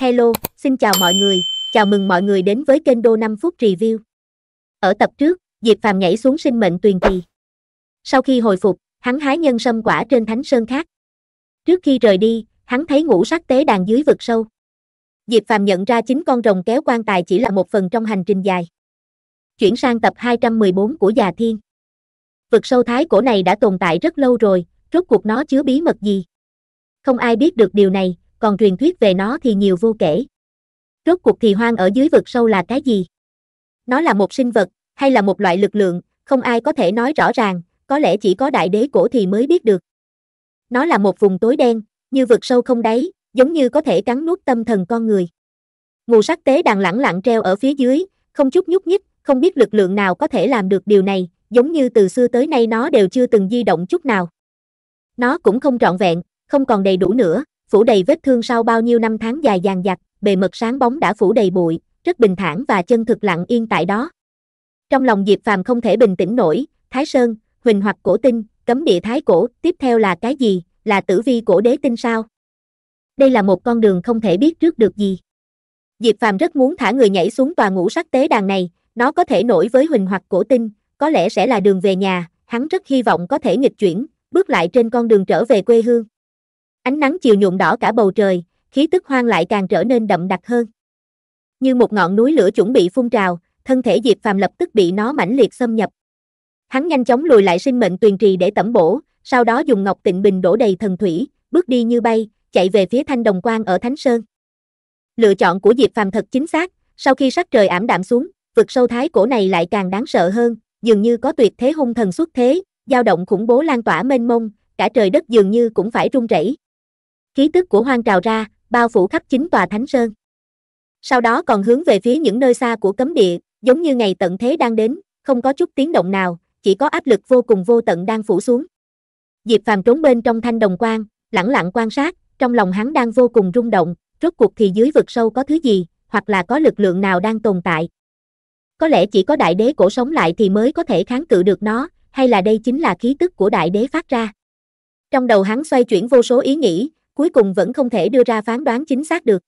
Hello, xin chào mọi người, chào mừng mọi người đến với kênh Đô 5 phút review. Ở tập trước, Diệp Phàm nhảy xuống sinh mệnh tuyền kỳ. Sau khi hồi phục, hắn hái nhân sâm quả trên thánh sơn khác. Trước khi rời đi, hắn thấy ngũ sắc tế đàn dưới vực sâu. Diệp Phàm nhận ra chính con rồng kéo quan tài chỉ là một phần trong hành trình dài. Chuyển sang tập 214 của Già Thiên. Vực sâu thái cổ này đã tồn tại rất lâu rồi, rốt cuộc nó chứa bí mật gì? Không ai biết được điều này, còn truyền thuyết về nó thì nhiều vô kể. Rốt cuộc thì hoang ở dưới vực sâu là cái gì? Nó là một sinh vật, hay là một loại lực lượng, không ai có thể nói rõ ràng, có lẽ chỉ có đại đế cổ thì mới biết được. Nó là một vùng tối đen, như vực sâu không đáy, giống như có thể cắn nuốt tâm thần con người. Ngù sắc tế đàn lẳng lặng treo ở phía dưới, không chút nhúc nhích, không biết lực lượng nào có thể làm được điều này, giống như từ xưa tới nay nó đều chưa từng di động chút nào. Nó cũng không trọn vẹn, không còn đầy đủ nữa, phủ đầy vết thương sau bao nhiêu năm tháng dài dàn dặt, bề mật sáng bóng đã phủ đầy bụi, rất bình thản và chân thực lặng yên tại đó. Trong lòng Diệp Phàm không thể bình tĩnh nổi, Thái Sơn, Huỳnh hoặc Cổ Tinh, cấm địa Thái Cổ, tiếp theo là cái gì, là tử vi cổ đế tinh sao? Đây là một con đường không thể biết trước được gì. Diệp Phàm rất muốn thả người nhảy xuống tòa ngũ sắc tế đàn này, nó có thể nổi với Huỳnh hoặc Cổ Tinh, có lẽ sẽ là đường về nhà, hắn rất hy vọng có thể nghịch chuyển, bước lại trên con đường trở về quê hương. Ánh nắng chiều nhuộm đỏ cả bầu trời, khí tức hoang lại càng trở nên đậm đặc hơn. Như một ngọn núi lửa chuẩn bị phun trào, thân thể Diệp Phàm lập tức bị nó mãnh liệt xâm nhập. Hắn nhanh chóng lùi lại sinh mệnh tuyền trì để tẩm bổ, sau đó dùng ngọc tịnh bình đổ đầy thần thủy, bước đi như bay, chạy về phía thanh đồng quan ở Thánh Sơn. Lựa chọn của Diệp Phàm thật chính xác, sau khi sắc trời ảm đạm xuống, vực sâu thái cổ này lại càng đáng sợ hơn, dường như có tuyệt thế hung thần xuất thế, dao động khủng bố lan tỏa mênh mông, cả trời đất dường như cũng phải rung rẩy khí tức của hoang trào ra, bao phủ khắp chính tòa thánh sơn. Sau đó còn hướng về phía những nơi xa của cấm địa, giống như ngày tận thế đang đến, không có chút tiếng động nào, chỉ có áp lực vô cùng vô tận đang phủ xuống. Diệp Phàm trốn bên trong thanh đồng quan, lẳng lặng quan sát, trong lòng hắn đang vô cùng rung động, rốt cuộc thì dưới vực sâu có thứ gì, hoặc là có lực lượng nào đang tồn tại. Có lẽ chỉ có đại đế cổ sống lại thì mới có thể kháng cự được nó, hay là đây chính là khí tức của đại đế phát ra. Trong đầu hắn xoay chuyển vô số ý nghĩ, cuối cùng vẫn không thể đưa ra phán đoán chính xác được.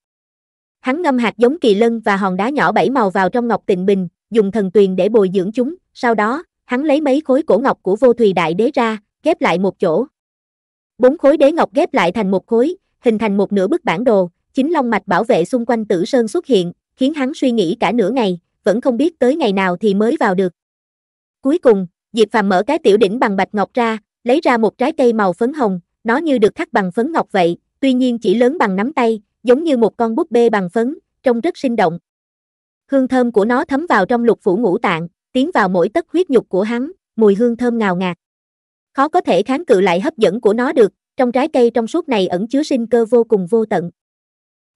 Hắn ngâm hạt giống kỳ lân và hòn đá nhỏ bảy màu vào trong ngọc tịnh bình, dùng thần tuyền để bồi dưỡng chúng, sau đó, hắn lấy mấy khối cổ ngọc của vô thùy đại đế ra, ghép lại một chỗ. Bốn khối đế ngọc ghép lại thành một khối, hình thành một nửa bức bản đồ, chính long mạch bảo vệ xung quanh tử sơn xuất hiện, khiến hắn suy nghĩ cả nửa ngày, vẫn không biết tới ngày nào thì mới vào được. Cuối cùng, Diệp Phàm mở cái tiểu đỉnh bằng bạch ngọc ra, lấy ra một trái cây màu phấn hồng, nó như được khắc bằng phấn ngọc vậy, tuy nhiên chỉ lớn bằng nắm tay, giống như một con búp bê bằng phấn, trông rất sinh động. Hương thơm của nó thấm vào trong lục phủ ngũ tạng, tiến vào mỗi tấc huyết nhục của hắn, mùi hương thơm ngào ngạt. Khó có thể kháng cự lại hấp dẫn của nó được, trong trái cây trong suốt này ẩn chứa sinh cơ vô cùng vô tận.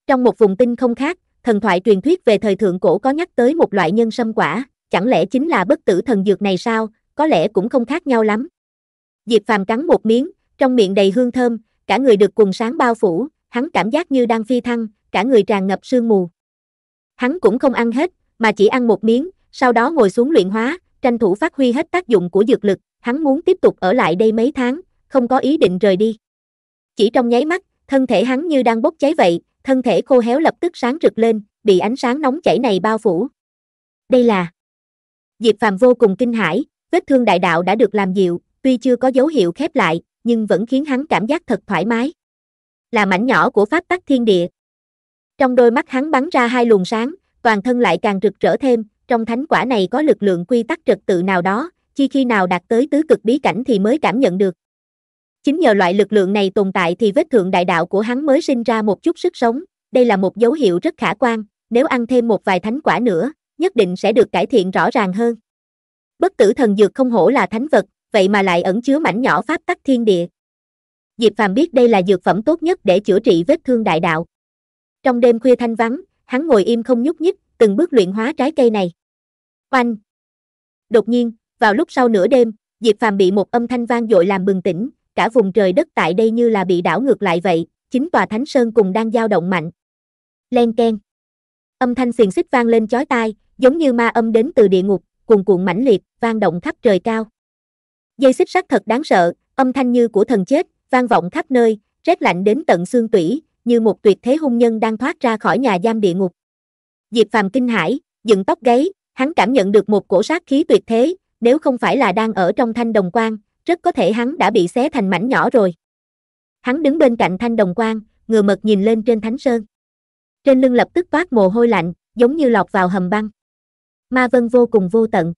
Trong một vùng tinh không khác, thần thoại truyền thuyết về thời thượng cổ có nhắc tới một loại nhân sâm quả, chẳng lẽ chính là bất tử thần dược này sao, có lẽ cũng không khác nhau lắm. Diệp Phàm cắn một miếng, trong miệng đầy hương thơm, cả người được quần sáng bao phủ, hắn cảm giác như đang phi thăng, cả người tràn ngập sương mù. Hắn cũng không ăn hết, mà chỉ ăn một miếng, sau đó ngồi xuống luyện hóa, tranh thủ phát huy hết tác dụng của dược lực, hắn muốn tiếp tục ở lại đây mấy tháng, không có ý định rời đi. Chỉ trong nháy mắt, thân thể hắn như đang bốc cháy vậy, thân thể khô héo lập tức sáng rực lên, bị ánh sáng nóng chảy này bao phủ. Đây là Diệp Phàm vô cùng kinh hãi, vết thương đại đạo đã được làm dịu, tuy chưa có dấu hiệu khép lại, nhưng vẫn khiến hắn cảm giác thật thoải mái. Là mảnh nhỏ của pháp tắc thiên địa. Trong đôi mắt hắn bắn ra hai luồng sáng, toàn thân lại càng rực rỡ thêm, trong thánh quả này có lực lượng quy tắc trật tự nào đó, chỉ khi nào đạt tới tứ cực bí cảnh thì mới cảm nhận được. Chính nhờ loại lực lượng này tồn tại thì vết thượng đại đạo của hắn mới sinh ra một chút sức sống, đây là một dấu hiệu rất khả quan, nếu ăn thêm một vài thánh quả nữa, nhất định sẽ được cải thiện rõ ràng hơn. Bất tử thần dược không hổ là thánh vật, vậy mà lại ẩn chứa mảnh nhỏ pháp tắc thiên địa. Diệp Phàm biết đây là dược phẩm tốt nhất để chữa trị vết thương đại đạo. Trong đêm khuya thanh vắng, hắn ngồi im không nhúc nhích, từng bước luyện hóa trái cây này. Oanh! Đột nhiên, vào lúc sau nửa đêm, Diệp Phàm bị một âm thanh vang dội làm bừng tỉnh, cả vùng trời đất tại đây như là bị đảo ngược lại vậy, chính tòa thánh sơn cùng đang dao động mạnh. Len keng. Âm thanh xiềng xích vang lên chói tai, giống như ma âm đến từ địa ngục, cuồn cuộn mãnh liệt, vang động khắp trời cao. Dây xích sắt thật đáng sợ, âm thanh như của thần chết, vang vọng khắp nơi, rét lạnh đến tận xương tủy, như một tuyệt thế hung nhân đang thoát ra khỏi nhà giam địa ngục. Diệp Phàm kinh hãi, dựng tóc gáy, hắn cảm nhận được một cổ sát khí tuyệt thế, nếu không phải là đang ở trong thanh đồng quan, rất có thể hắn đã bị xé thành mảnh nhỏ rồi. Hắn đứng bên cạnh thanh đồng quan, ngừa mật nhìn lên trên thánh sơn. Trên lưng lập tức toát mồ hôi lạnh, giống như lọt vào hầm băng. Ma vân vô cùng vô tận.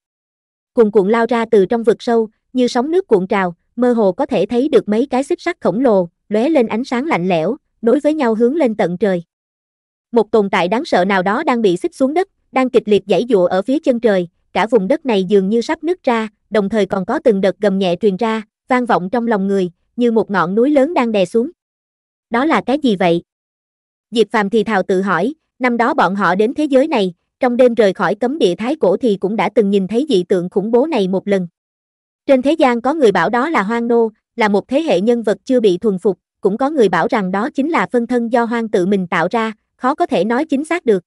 Cuồn cuộn lao ra từ trong vực sâu, như sóng nước cuộn trào, mơ hồ có thể thấy được mấy cái xích sắt khổng lồ, lóe lên ánh sáng lạnh lẽo, nối với nhau hướng lên tận trời. Một tồn tại đáng sợ nào đó đang bị xích xuống đất, đang kịch liệt giãy dụa ở phía chân trời, cả vùng đất này dường như sắp nứt ra, đồng thời còn có từng đợt gầm nhẹ truyền ra, vang vọng trong lòng người, như một ngọn núi lớn đang đè xuống. Đó là cái gì vậy? Diệp Phàm thì thào tự hỏi, năm đó bọn họ đến thế giới này, trong đêm rời khỏi cấm địa thái cổ thì cũng đã từng nhìn thấy dị tượng khủng bố này một lần. Trên thế gian có người bảo đó là hoang nô, là một thế hệ nhân vật chưa bị thuần phục, cũng có người bảo rằng đó chính là phân thân do hoang tự mình tạo ra, khó có thể nói chính xác được.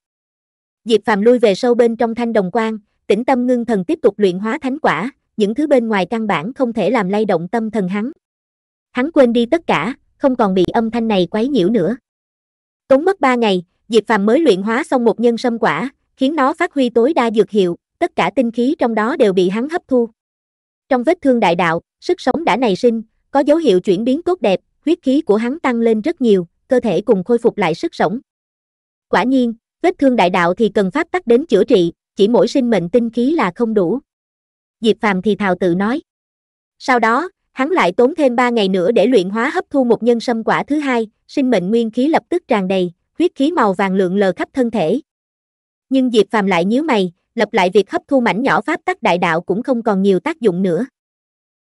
Diệp Phàm lui về sâu bên trong thanh đồng quang tĩnh tâm ngưng thần tiếp tục luyện hóa thánh quả, những thứ bên ngoài căn bản không thể làm lay động tâm thần hắn. Hắn quên đi tất cả, không còn bị âm thanh này quấy nhiễu nữa. Tốn mất 3 ngày, Diệp Phàm mới luyện hóa xong một nhân sâm quả, khiến nó phát huy tối đa dược hiệu, tất cả tinh khí trong đó đều bị hắn hấp thu. Trong vết thương đại đạo, sức sống đã nảy sinh, có dấu hiệu chuyển biến tốt đẹp, huyết khí của hắn tăng lên rất nhiều, cơ thể cùng khôi phục lại sức sống. Quả nhiên, vết thương đại đạo thì cần pháp tắc đến chữa trị, chỉ mỗi sinh mệnh tinh khí là không đủ. Diệp Phàm thì thào tự nói. Sau đó, hắn lại tốn thêm 3 ngày nữa để luyện hóa hấp thu một nhân sâm quả thứ hai, sinh mệnh nguyên khí lập tức tràn đầy, huyết khí màu vàng lượn lờ khắp thân thể. Nhưng Diệp Phàm lại nhíu mày, lập lại việc hấp thu mảnh nhỏ pháp tắc đại đạo cũng không còn nhiều tác dụng nữa.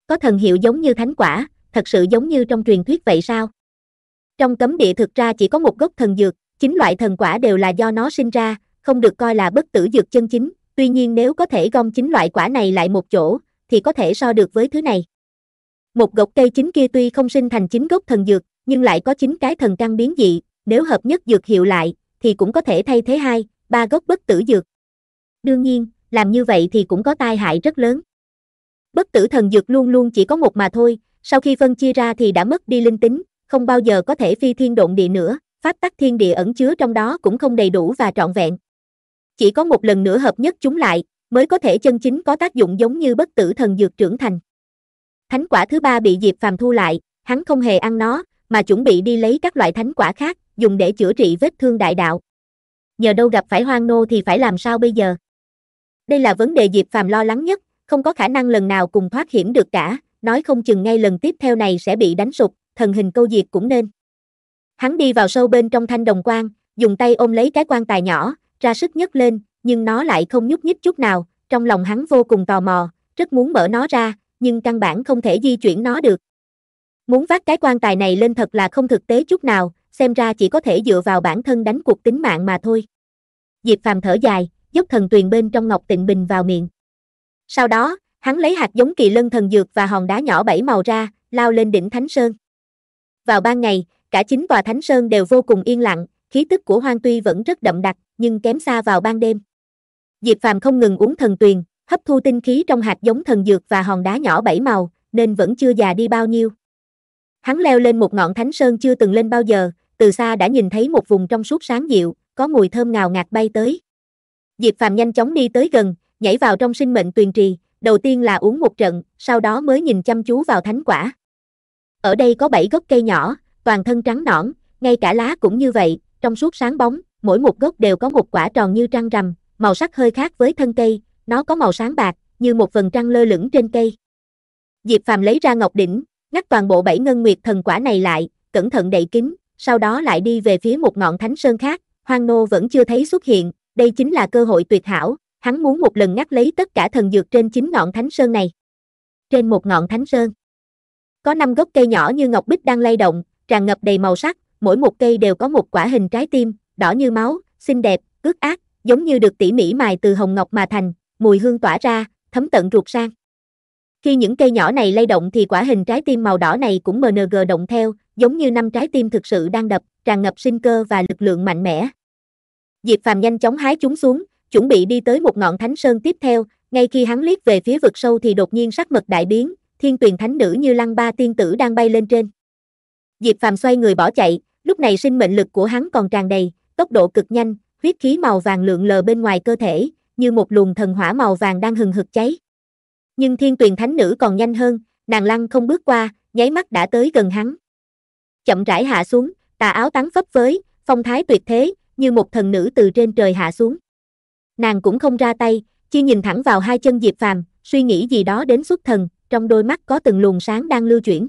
Có thần hiệu giống như thánh quả, thật sự giống như trong truyền thuyết vậy sao? Trong cấm địa thực ra chỉ có một gốc thần dược, chính loại thần quả đều là do nó sinh ra, không được coi là bất tử dược chân chính, tuy nhiên nếu có thể gom chính loại quả này lại một chỗ, thì có thể so được với thứ này. Một gốc cây chính kia tuy không sinh thành chính gốc thần dược, nhưng lại có chính cái thần căn biến dị, nếu hợp nhất dược hiệu lại, thì cũng có thể thay thế hai, ba gốc bất tử dược. Đương nhiên, làm như vậy thì cũng có tai hại rất lớn. Bất tử thần dược luôn luôn chỉ có một mà thôi, sau khi phân chia ra thì đã mất đi linh tính, không bao giờ có thể phi thiên động địa nữa, pháp tắc thiên địa ẩn chứa trong đó cũng không đầy đủ và trọn vẹn. Chỉ có một lần nữa hợp nhất chúng lại, mới có thể chân chính có tác dụng giống như bất tử thần dược trưởng thành. Thánh quả thứ ba bị Diệp Phàm thu lại, hắn không hề ăn nó, mà chuẩn bị đi lấy các loại thánh quả khác, dùng để chữa trị vết thương đại đạo. Nhờ đâu gặp phải hoang nô thì phải làm sao bây giờ? Đây là vấn đề Diệp Phàm lo lắng nhất, không có khả năng lần nào cùng thoát hiểm được cả, nói không chừng ngay lần tiếp theo này sẽ bị đánh sụp, thần hình câu diệt cũng nên. Hắn đi vào sâu bên trong thanh đồng quan, dùng tay ôm lấy cái quan tài nhỏ, ra sức nhấc lên, nhưng nó lại không nhúc nhích chút nào, trong lòng hắn vô cùng tò mò, rất muốn mở nó ra, nhưng căn bản không thể di chuyển nó được. Muốn vác cái quan tài này lên thật là không thực tế chút nào, xem ra chỉ có thể dựa vào bản thân đánh cuộc tính mạng mà thôi. Diệp Phàm thở dài, giúp thần tuyền bên trong ngọc tịnh bình vào miệng. Sau đó, hắn lấy hạt giống kỳ lân thần dược và hòn đá nhỏ bảy màu ra, lao lên đỉnh Thánh Sơn. Vào ban ngày, cả chính tòa Thánh Sơn đều vô cùng yên lặng, khí tức của Hoang Tuy vẫn rất đậm đặc, nhưng kém xa vào ban đêm. Diệp Phàm không ngừng uống thần tuyền, hấp thu tinh khí trong hạt giống thần dược và hòn đá nhỏ bảy màu, nên vẫn chưa già đi bao nhiêu. Hắn leo lên một ngọn thánh sơn chưa từng lên bao giờ, từ xa đã nhìn thấy một vùng trong suốt sáng dịu, có mùi thơm ngào ngạt bay tới. Diệp Phàm nhanh chóng đi tới gần, nhảy vào trong sinh mệnh tuyền trì, đầu tiên là uống một trận, sau đó mới nhìn chăm chú vào thánh quả. Ở đây có 7 gốc cây nhỏ, toàn thân trắng nõn, ngay cả lá cũng như vậy, trong suốt sáng bóng, mỗi một gốc đều có một quả tròn như trăng rằm, màu sắc hơi khác với thân cây, nó có màu sáng bạc, như một phần trăng lơ lửng trên cây. Diệp Phàm lấy ra ngọc đỉnh, ngắt toàn bộ bảy ngân nguyệt thần quả này lại, cẩn thận đậy kín, sau đó lại đi về phía một ngọn thánh sơn khác, Hoang Nô vẫn chưa thấy xuất hiện, đây chính là cơ hội tuyệt hảo, hắn muốn một lần ngắt lấy tất cả thần dược trên chính ngọn thánh sơn này. Trên một ngọn thánh sơn, có năm gốc cây nhỏ như ngọc bích đang lay động, tràn ngập đầy màu sắc, mỗi một cây đều có một quả hình trái tim, đỏ như máu, xinh đẹp, ướt ác giống như được tỉ mỉ mài từ hồng ngọc mà thành, mùi hương tỏa ra, thấm tận ruột sang. Khi những cây nhỏ này lay động thì quả hình trái tim màu đỏ này cũng mờ MNG động theo, giống như năm trái tim thực sự đang đập, tràn ngập sinh cơ và lực lượng mạnh mẽ. Diệp Phàm nhanh chóng hái chúng xuống, chuẩn bị đi tới một ngọn thánh sơn tiếp theo, ngay khi hắn liếc về phía vực sâu thì đột nhiên sắc mật đại biến, thiên tuyền thánh nữ như lăng ba tiên tử đang bay lên trên. Diệp Phàm xoay người bỏ chạy, lúc này sinh mệnh lực của hắn còn tràn đầy, tốc độ cực nhanh, huyết khí màu vàng lượn lờ bên ngoài cơ thể, như một luồng thần hỏa màu vàng đang hừng hực cháy. Nhưng thiên tuyền thánh nữ còn nhanh hơn, nàng lăng không bước qua, nháy mắt đã tới gần hắn. Chậm rãi hạ xuống, tà áo tán phấp phới, phong thái tuyệt thế, như một thần nữ từ trên trời hạ xuống. Nàng cũng không ra tay, chỉ nhìn thẳng vào hai chân Diệp Phàm, suy nghĩ gì đó đến xuất thần, trong đôi mắt có từng luồng sáng đang lưu chuyển.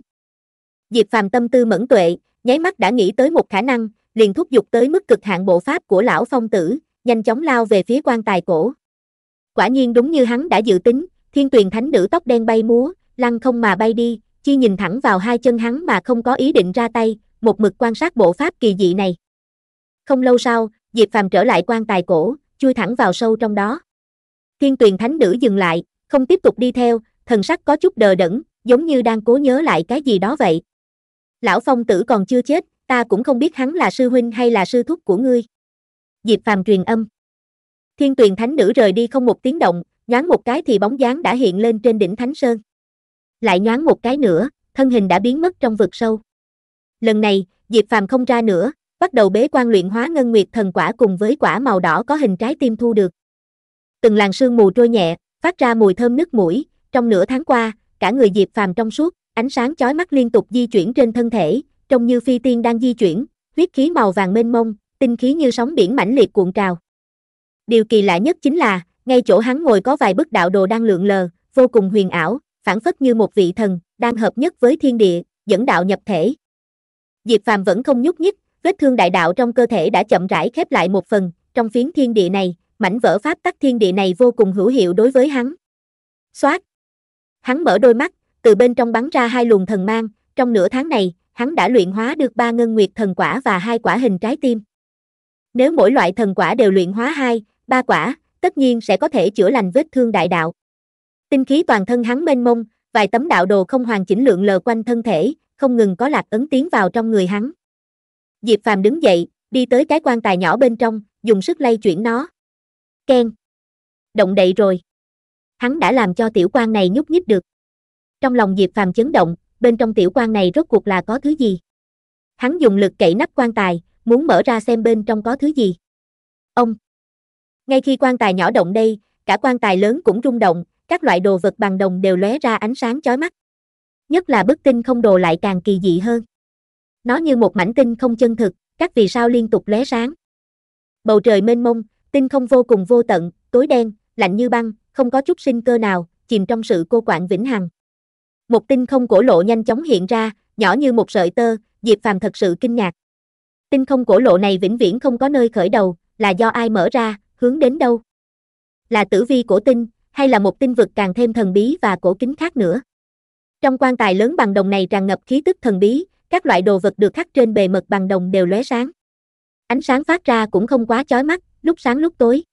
Diệp Phàm tâm tư mẫn tuệ, nháy mắt đã nghĩ tới một khả năng, liền thúc giục tới mức cực hạn bộ pháp của lão phong tử, nhanh chóng lao về phía quan tài cổ. Quả nhiên đúng như hắn đã dự tính, thiên tuyền thánh nữ tóc đen bay múa, lăng không mà bay đi, chi nhìn thẳng vào hai chân hắn mà không có ý định ra tay, một mực quan sát bộ pháp kỳ dị này. Không lâu sau, Diệp Phàm trở lại quan tài cổ, chui thẳng vào sâu trong đó. Thiên Tuyền Thánh Nữ dừng lại, không tiếp tục đi theo, thần sắc có chút đờ đẫn, giống như đang cố nhớ lại cái gì đó vậy. Lão Phong tử còn chưa chết, ta cũng không biết hắn là sư huynh hay là sư thúc của ngươi. Diệp Phàm truyền âm. Thiên Tuyền Thánh Nữ rời đi không một tiếng động, nhoáng một cái thì bóng dáng đã hiện lên trên đỉnh Thánh Sơn. Lại nhoáng một cái nữa, thân hình đã biến mất trong vực sâu. Lần này, Diệp Phàm không ra nữa, bắt đầu bế quan luyện hóa ngân nguyệt thần quả cùng với quả màu đỏ có hình trái tim thu được. Từng làn sương mù trôi nhẹ, phát ra mùi thơm nước mũi, trong nửa tháng qua, cả người Diệp Phàm trong suốt, ánh sáng chói mắt liên tục di chuyển trên thân thể, trông như phi tiên đang di chuyển, huyết khí màu vàng mênh mông, tinh khí như sóng biển mãnh liệt cuộn trào. Điều kỳ lạ nhất chính là, ngay chỗ hắn ngồi có vài bức đạo đồ đang lượn lờ, vô cùng huyền ảo, phản phất như một vị thần, đang hợp nhất với thiên địa, dẫn đạo nhập thể. Diệp Phàm vẫn không nhúc nhích, vết thương đại đạo trong cơ thể đã chậm rãi khép lại một phần, trong phiến thiên địa này, mảnh vỡ pháp tắc thiên địa này vô cùng hữu hiệu đối với hắn. Xoát! Hắn mở đôi mắt, từ bên trong bắn ra hai luồng thần mang, trong nửa tháng này, hắn đã luyện hóa được ba ngân nguyệt thần quả và hai quả hình trái tim. Nếu mỗi loại thần quả đều luyện hóa hai, ba quả, tất nhiên sẽ có thể chữa lành vết thương đại đạo. Tinh khí toàn thân hắn mênh mông, vài tấm đạo đồ không hoàn chỉnh lượng lờ quanh thân thể, không ngừng có lạc ấn tiến vào trong người hắn. Diệp Phàm đứng dậy, đi tới cái quan tài nhỏ bên trong, dùng sức lay chuyển nó. Ken. Động đậy rồi. Hắn đã làm cho tiểu quan này nhúc nhích được. Trong lòng Diệp Phàm chấn động, bên trong tiểu quan này rốt cuộc là có thứ gì? Hắn dùng lực cậy nắp quan tài, muốn mở ra xem bên trong có thứ gì. Ông. Ngay khi quan tài nhỏ động đây, cả quan tài lớn cũng rung động, các loại đồ vật bằng đồng đều lóe ra ánh sáng chói mắt. Nhất là bức tinh không đồ lại càng kỳ dị hơn. Nó như một mảnh tinh không chân thực, các vì sao liên tục lóe sáng. Bầu trời mênh mông, tinh không vô cùng vô tận, tối đen, lạnh như băng, không có chút sinh cơ nào, chìm trong sự cô quạnh vĩnh hằng. Một tinh không cổ lộ nhanh chóng hiện ra, nhỏ như một sợi tơ, Diệp Phàm thật sự kinh ngạc. Tinh không cổ lộ này vĩnh viễn không có nơi khởi đầu, là do ai mở ra, hướng đến đâu? Là tử vi cổ tinh, hay là một tinh vực càng thêm thần bí và cổ kính khác nữa? Trong quan tài lớn bằng đồng này tràn ngập khí tức thần bí, các loại đồ vật được khắc trên bề mặt bằng đồng đều lóe sáng. Ánh sáng phát ra cũng không quá chói mắt, lúc sáng lúc tối.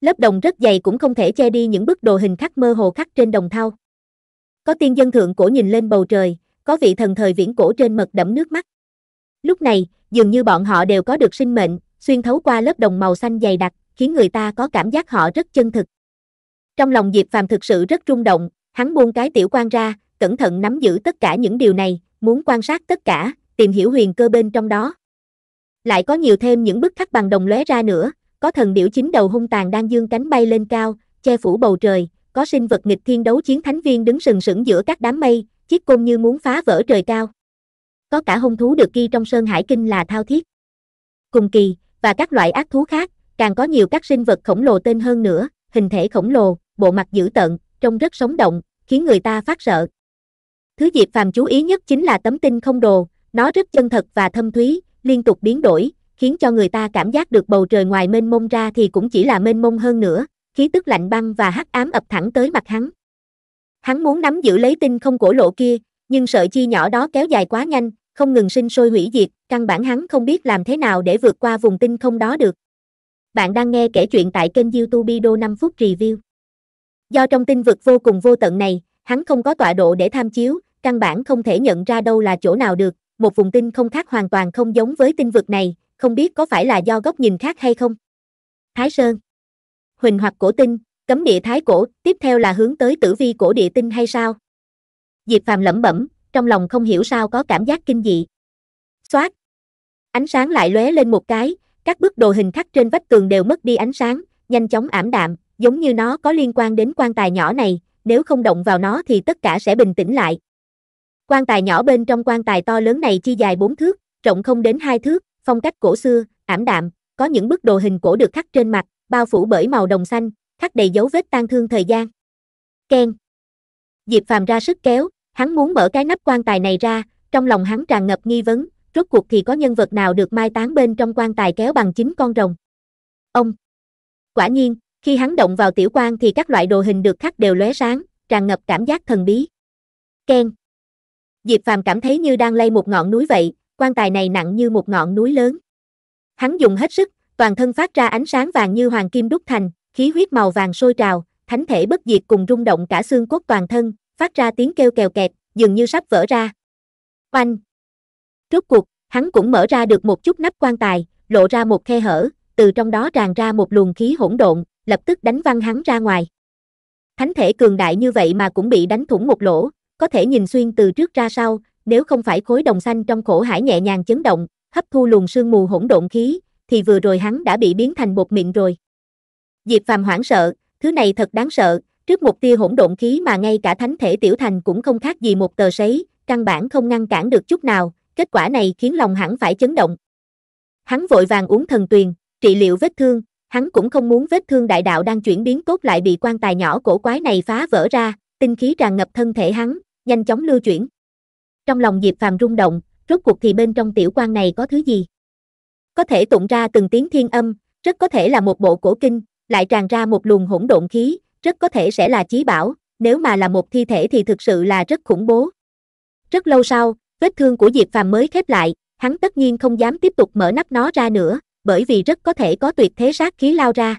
Lớp đồng rất dày cũng không thể che đi những bức đồ hình khắc mơ hồ khắc trên đồng thau. Có tiên dân thượng cổ nhìn lên bầu trời, có vị thần thời viễn cổ trên mật đẫm nước mắt. Lúc này, dường như bọn họ đều có được sinh mệnh, xuyên thấu qua lớp đồng màu xanh dày đặc, khiến người ta có cảm giác họ rất chân thực. Trong lòng Diệp Phàm thực sự rất rung động, hắn buông cái tiểu quan ra, cẩn thận nắm giữ tất cả những điều này, muốn quan sát tất cả, tìm hiểu huyền cơ bên trong đó. Lại có nhiều thêm những bức khắc bằng đồng lóe ra nữa, có thần điểu chính đầu hung tàn đang dương cánh bay lên cao, che phủ bầu trời, có sinh vật nghịch thiên đấu chiến thánh viên đứng sừng sững giữa các đám mây, chiếc côn như muốn phá vỡ trời cao. Có cả hung thú được ghi trong Sơn Hải Kinh là thao thiết. Cùng kỳ, và các loại ác thú khác, càng có nhiều các sinh vật khổng lồ tên hơn nữa, hình thể khổng lồ, bộ mặt dữ tợn, trông rất sống động, khiến người ta phát sợ. Thứ Diệp Phàm chú ý nhất chính là tấm tinh không đồ, nó rất chân thật và thâm thúy, liên tục biến đổi, khiến cho người ta cảm giác được bầu trời ngoài mênh mông ra thì cũng chỉ là mênh mông hơn nữa, khí tức lạnh băng và hắc ám ập thẳng tới mặt hắn. Hắn muốn nắm giữ lấy tinh không cổ lộ kia, nhưng sợi chi nhỏ đó kéo dài quá nhanh, không ngừng sinh sôi hủy diệt, căn bản hắn không biết làm thế nào để vượt qua vùng tinh không đó được. Bạn đang nghe kể chuyện tại kênh youtube Đô 5 phút review. Do trong tinh vực vô cùng vô tận này, hắn không có tọa độ để tham chiếu, căn bản không thể nhận ra đâu là chỗ nào được, một vùng tinh không khác hoàn toàn không giống với tinh vực này, không biết có phải là do góc nhìn khác hay không. Thái Sơn Huỳnh hoặc cổ tinh, cấm địa thái cổ, tiếp theo là hướng tới tử vi cổ địa tinh hay sao? Diệp Phàm lẩm bẩm, trong lòng không hiểu sao có cảm giác kinh dị. Xoát! Ánh sáng lại lóe lên một cái, các bức đồ hình khắc trên vách tường đều mất đi ánh sáng, nhanh chóng ảm đạm, giống như nó có liên quan đến quan tài nhỏ này, nếu không động vào nó thì tất cả sẽ bình tĩnh lại. Quan tài nhỏ bên trong quan tài to lớn này chi dài 4 thước, rộng không đến 2 thước, phong cách cổ xưa, ảm đạm, có những bức đồ hình cổ được khắc trên mặt, bao phủ bởi màu đồng xanh, khắc đầy dấu vết tan thương thời gian. Ken. Diệp Phàm ra sức kéo, hắn muốn mở cái nắp quan tài này ra, trong lòng hắn tràn ngập nghi vấn, rốt cuộc thì có nhân vật nào được mai táng bên trong quan tài kéo bằng chính con rồng. Ông. Quả nhiên, khi hắn động vào tiểu quan thì các loại đồ hình được khắc đều lóe sáng, tràn ngập cảm giác thần bí. Ken. Diệp Phàm cảm thấy như đang lay một ngọn núi vậy, quan tài này nặng như một ngọn núi lớn. Hắn dùng hết sức, toàn thân phát ra ánh sáng vàng như hoàng kim đúc thành, khí huyết màu vàng sôi trào, thánh thể bất diệt cùng rung động cả xương cốt toàn thân, phát ra tiếng kêu kèo kẹt, dường như sắp vỡ ra. Oanh! Rốt cuộc, hắn cũng mở ra được một chút nắp quan tài, lộ ra một khe hở, từ trong đó tràn ra một luồng khí hỗn độn, lập tức đánh văng hắn ra ngoài. Thánh thể cường đại như vậy mà cũng bị đánh thủng một lỗ, có thể nhìn xuyên từ trước ra sau, nếu không phải khối đồng xanh trong cổ hải nhẹ nhàng chấn động, hấp thu luồng sương mù hỗn độn khí, thì vừa rồi hắn đã bị biến thành bột mịn rồi. Diệp Phàm hoảng sợ, thứ này thật đáng sợ, trước một tia hỗn độn khí mà ngay cả thánh thể tiểu thành cũng không khác gì một tờ sấy, căn bản không ngăn cản được chút nào, kết quả này khiến lòng hắn phải chấn động. Hắn vội vàng uống thần tuyền, trị liệu vết thương, hắn cũng không muốn vết thương đại đạo đang chuyển biến tốt lại bị quan tài nhỏ cổ quái này phá vỡ ra, tinh khí tràn ngập thân thể hắn, nhanh chóng lưu chuyển. Trong lòng Diệp Phàm rung động, rốt cuộc thì bên trong tiểu quan này có thứ gì? Có thể tụng ra từng tiếng thiên âm, rất có thể là một bộ cổ kinh, lại tràn ra một luồng hỗn độn khí, rất có thể sẽ là chí bảo, nếu mà là một thi thể thì thực sự là rất khủng bố. Rất lâu sau, vết thương của Diệp Phàm mới khép lại, hắn tất nhiên không dám tiếp tục mở nắp nó ra nữa, bởi vì rất có thể có tuyệt thế sát khí lao ra.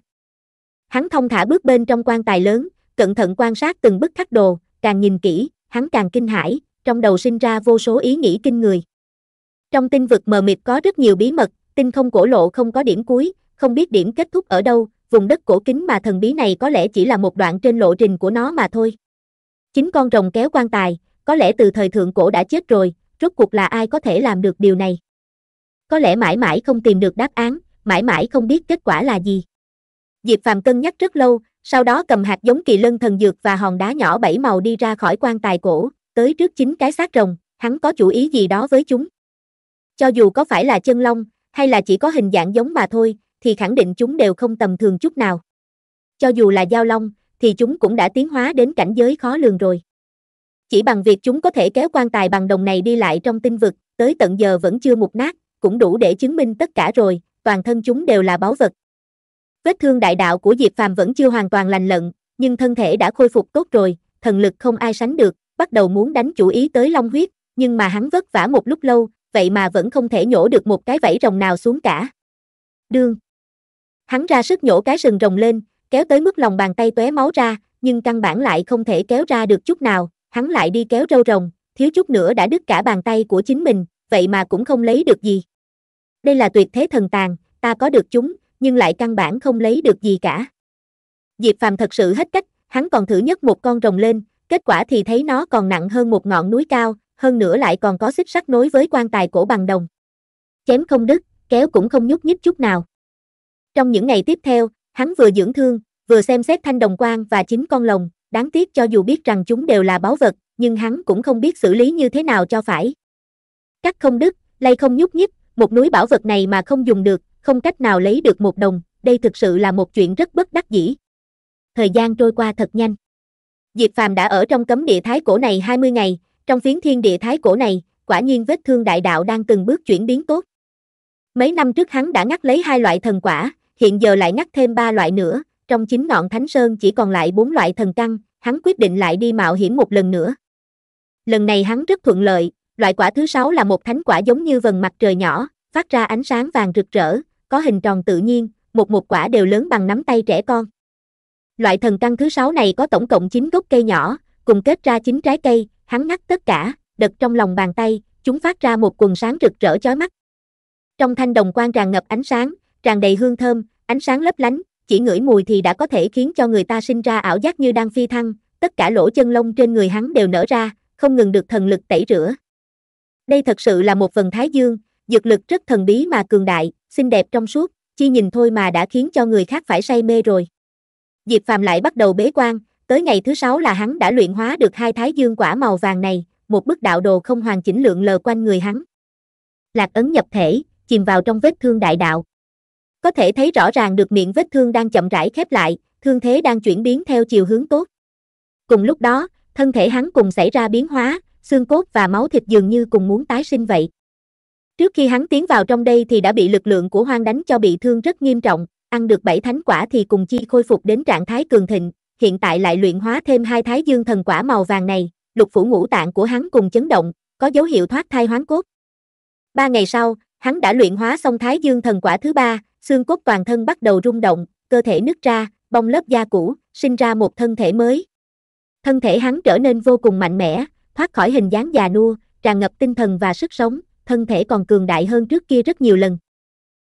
Hắn thông thả bước bên trong quan tài lớn, cẩn thận quan sát từng bức khắc đồ, càng nhìn kỹ, hắn càng kinh hãi, trong đầu sinh ra vô số ý nghĩ kinh người. Trong tinh vực mờ mịt có rất nhiều bí mật, tinh không cổ lộ không có điểm cuối, không biết điểm kết thúc ở đâu, vùng đất cổ kính mà thần bí này có lẽ chỉ là một đoạn trên lộ trình của nó mà thôi. Chính con rồng kéo quan tài, có lẽ từ thời thượng cổ đã chết rồi, rốt cuộc là ai có thể làm được điều này? Có lẽ mãi mãi không tìm được đáp án, mãi mãi không biết kết quả là gì. Diệp Phàm cân nhắc rất lâu, sau đó cầm hạt giống kỳ lân thần dược và hòn đá nhỏ bảy màu đi ra khỏi quan tài cổ, tới trước chính cái xác rồng, hắn có chủ ý gì đó với chúng. Cho dù có phải là chân long, hay là chỉ có hình dạng giống mà thôi, thì khẳng định chúng đều không tầm thường chút nào. Cho dù là giao long, thì chúng cũng đã tiến hóa đến cảnh giới khó lường rồi. Chỉ bằng việc chúng có thể kéo quan tài bằng đồng này đi lại trong tinh vực, tới tận giờ vẫn chưa mục nát, cũng đủ để chứng minh tất cả rồi, toàn thân chúng đều là báu vật. Vết thương đại đạo của Diệp Phàm vẫn chưa hoàn toàn lành lận, nhưng thân thể đã khôi phục tốt rồi, thần lực không ai sánh được, bắt đầu muốn đánh chủ ý tới Long huyết, nhưng mà hắn vất vả một lúc lâu, vậy mà vẫn không thể nhổ được một cái vảy rồng nào xuống cả. Đương. Hắn ra sức nhổ cái sừng rồng lên, kéo tới mức lòng bàn tay tóe máu ra, nhưng căn bản lại không thể kéo ra được chút nào, hắn lại đi kéo râu rồng, thiếu chút nữa đã đứt cả bàn tay của chính mình, vậy mà cũng không lấy được gì. Đây là tuyệt thế thần tàn, ta có được chúng, nhưng lại căn bản không lấy được gì cả. Diệp Phàm thật sự hết cách, hắn còn thử nhất một con rồng lên, kết quả thì thấy nó còn nặng hơn một ngọn núi cao, hơn nữa lại còn có xích sắt nối với quan tài cổ bằng đồng. Chém không đứt, kéo cũng không nhúc nhích chút nào. Trong những ngày tiếp theo, hắn vừa dưỡng thương, vừa xem xét thanh đồng quan và chính con lồng, đáng tiếc cho dù biết rằng chúng đều là báu vật, nhưng hắn cũng không biết xử lý như thế nào cho phải. Cắt không đứt, lay không nhúc nhích, một núi bảo vật này mà không dùng được, không cách nào lấy được một đồng, đây thực sự là một chuyện rất bất đắc dĩ. Thời gian trôi qua thật nhanh. Diệp Phàm đã ở trong cấm địa thái cổ này 20 ngày, trong phiến thiên địa thái cổ này, quả nhiên vết thương đại đạo đang từng bước chuyển biến tốt. Mấy năm trước hắn đã ngắt lấy hai loại thần quả, hiện giờ lại ngắt thêm ba loại nữa, trong chín ngọn thánh sơn chỉ còn lại bốn loại thần căn, hắn quyết định lại đi mạo hiểm một lần nữa. Lần này hắn rất thuận lợi, loại quả thứ sáu là một thánh quả giống như vần mặt trời nhỏ, phát ra ánh sáng vàng rực rỡ, có hình tròn tự nhiên, một một quả đều lớn bằng nắm tay trẻ con. Loại thần căn thứ sáu này có tổng cộng 9 gốc cây nhỏ, cùng kết ra 9 trái cây, hắn ngắt tất cả, đật trong lòng bàn tay, chúng phát ra một quần sáng rực rỡ chói mắt. Trong thanh đồng quan tràn ngập ánh sáng, tràn đầy hương thơm, ánh sáng lấp lánh, chỉ ngửi mùi thì đã có thể khiến cho người ta sinh ra ảo giác như đang phi thăng, tất cả lỗ chân lông trên người hắn đều nở ra, không ngừng được thần lực tẩy rửa. Đây thật sự là một phần thái dương, Dược lực rất thần bí mà cường đại, xinh đẹp trong suốt, chi nhìn thôi mà đã khiến cho người khác phải say mê rồi. Diệp Phàm lại bắt đầu bế quan, tới ngày thứ sáu là hắn đã luyện hóa được hai thái dương quả màu vàng này, một bức đạo đồ không hoàn chỉnh lượn lờ quanh người hắn. Lạc ấn nhập thể, chìm vào trong vết thương đại đạo. Có thể thấy rõ ràng được miệng vết thương đang chậm rãi khép lại, thương thế đang chuyển biến theo chiều hướng tốt. Cùng lúc đó, thân thể hắn cùng xảy ra biến hóa, xương cốt và máu thịt dường như cùng muốn tái sinh vậy. Trước khi hắn tiến vào trong đây thì đã bị lực lượng của hoang đánh cho bị thương rất nghiêm trọng, ăn được bảy thánh quả thì cùng chi khôi phục đến trạng thái cường thịnh, hiện tại lại luyện hóa thêm hai thái dương thần quả màu vàng này, lục phủ ngũ tạng của hắn cùng chấn động, có dấu hiệu thoát thai hoán cốt. Ba ngày sau, hắn đã luyện hóa xong thái dương thần quả thứ ba, xương cốt toàn thân bắt đầu rung động, cơ thể nứt ra, bong lớp da cũ, sinh ra một thân thể mới. Thân thể hắn trở nên vô cùng mạnh mẽ, thoát khỏi hình dáng già nua, tràn ngập tinh thần và sức sống, thân thể còn cường đại hơn trước kia rất nhiều lần.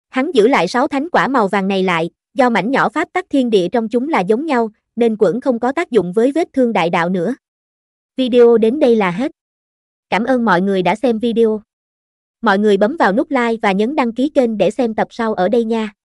Hắn giữ lại sáu thánh quả màu vàng này lại, do mảnh nhỏ pháp tắc thiên địa trong chúng là giống nhau, nên quẩn không có tác dụng với vết thương đại đạo nữa. Video đến đây là hết. Cảm ơn mọi người đã xem video. Mọi người bấm vào nút like và nhấn đăng ký kênh để xem tập sau ở đây nha.